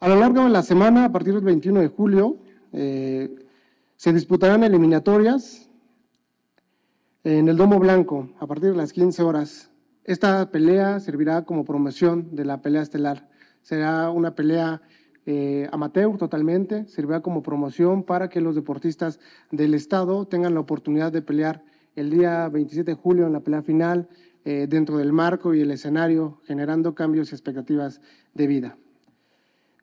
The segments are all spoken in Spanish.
A lo largo de la semana, a partir del 21 de julio, eh, se disputarán eliminatorias en el Domo Blanco a partir de las 15 horas. Esta pelea servirá como promoción de la pelea estelar. Será una pelea eh, amateur totalmente, servirá como promoción para que los deportistas del Estado tengan la oportunidad de pelear el día 27 de julio en la pelea final eh, dentro del marco y el escenario, generando cambios y expectativas de vida.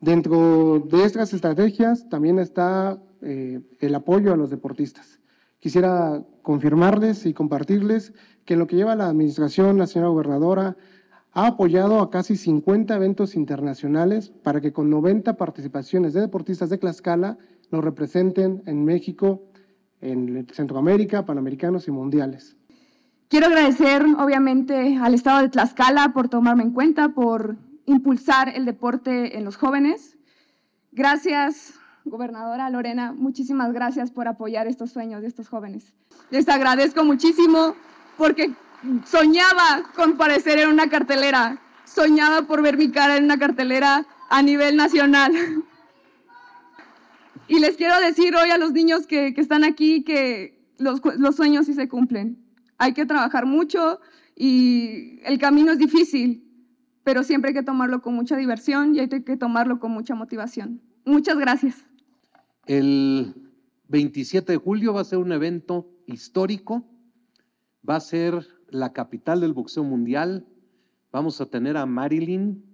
Dentro de estas estrategias también está eh, el apoyo a los deportistas. Quisiera confirmarles y compartirles que en lo que lleva la administración, la señora gobernadora ha apoyado a casi 50 eventos internacionales para que con 90 participaciones de deportistas de Tlaxcala nos representen en México, en Centroamérica, Panamericanos y Mundiales. Quiero agradecer obviamente al Estado de Tlaxcala por tomarme en cuenta, por impulsar el deporte en los jóvenes. Gracias, gobernadora Lorena, muchísimas gracias por apoyar estos sueños de estos jóvenes. Les agradezco muchísimo porque soñaba con parecer en una cartelera, soñaba por ver mi cara en una cartelera a nivel nacional. Y les quiero decir hoy a los niños que, están aquí que los, los sueños sí se cumplen. Hay que trabajar mucho y el camino es difícil, pero siempre hay que tomarlo con mucha diversión y hay que tomarlo con mucha motivación. Muchas gracias. El 27 de julio va a ser un evento histórico, va a ser la capital del boxeo mundial, vamos a tener a Marilyn,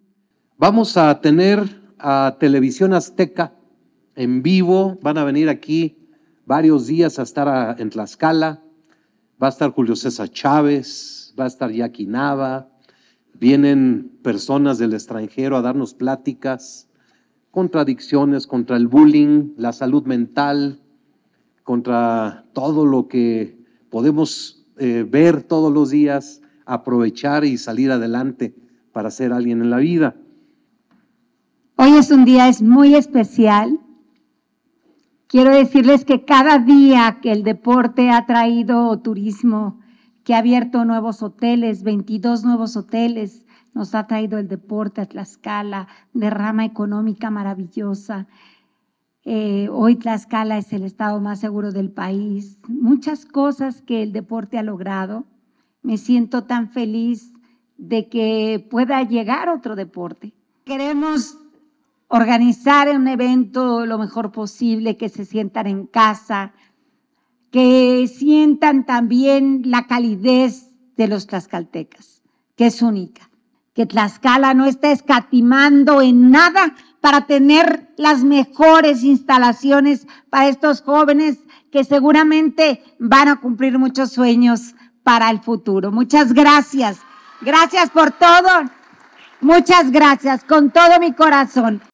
vamos a tener a Televisión Azteca en vivo, van a venir aquí varios días a estar en Tlaxcala, va a estar Julio César Chávez, va a estar Jackie Nava, Vienen personas del extranjero a darnos pláticas, contradicciones contra el bullying, la salud mental, contra todo lo que podemos eh, ver todos los días, aprovechar y salir adelante para ser alguien en la vida. Hoy es un día es muy especial. Quiero decirles que cada día que el deporte ha traído turismo ha abierto nuevos hoteles, 22 nuevos hoteles, nos ha traído el deporte a Tlaxcala, derrama económica maravillosa. Eh, hoy Tlaxcala es el estado más seguro del país. Muchas cosas que el deporte ha logrado. Me siento tan feliz de que pueda llegar otro deporte. Queremos organizar un evento lo mejor posible, que se sientan en casa, que sientan también la calidez de los tlaxcaltecas, que es única, que Tlaxcala no está escatimando en nada para tener las mejores instalaciones para estos jóvenes que seguramente van a cumplir muchos sueños para el futuro. Muchas gracias. Gracias por todo. Muchas gracias con todo mi corazón.